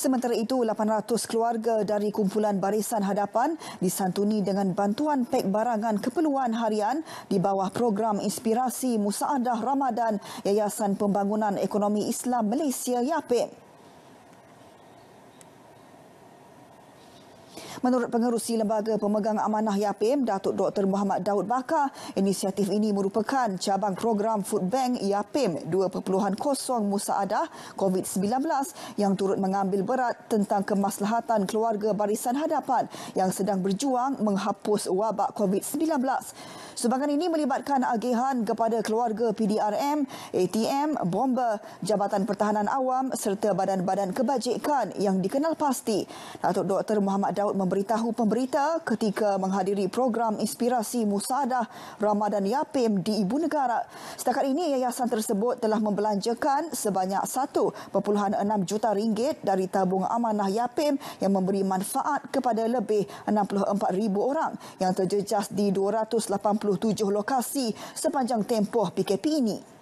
Sementara itu, 800 keluarga dari kumpulan barisan hadapan disantuni dengan bantuan pek barangan keperluan harian di bawah program Inspirasi Musaadah Ramadan Yayasan Pembangunan Ekonomi Islam Malaysia YAPIM. Menurut pengerusi Lembaga Pemegang Amanah YAPIM, Datuk Dr. Muhammad Daud Bakar, inisiatif ini merupakan cabang program Food Bank YAPIM 2.0 Musaadah COVID-19 yang turut mengambil berat tentang kemaslahatan keluarga barisan hadapan yang sedang berjuang menghapus wabak COVID-19. Sumbangan ini melibatkan agihan kepada keluarga PDRM, ATM, bomber, Jabatan Pertahanan Awam serta badan-badan kebajikan yang dikenal pasti. Datuk Dr. Muhammad Daud memberitahu pemberita ketika menghadiri program inspirasi Musadah Ramadan Yapim di Ibu Negara. Setakat ini, yayasan tersebut telah membelanjakan sebanyak 1.6 juta ringgit dari tabung amanah Yapim yang memberi manfaat kepada lebih 64,000 orang yang terjejas di 280 27 lokasi sepanjang tempoh PKP ini.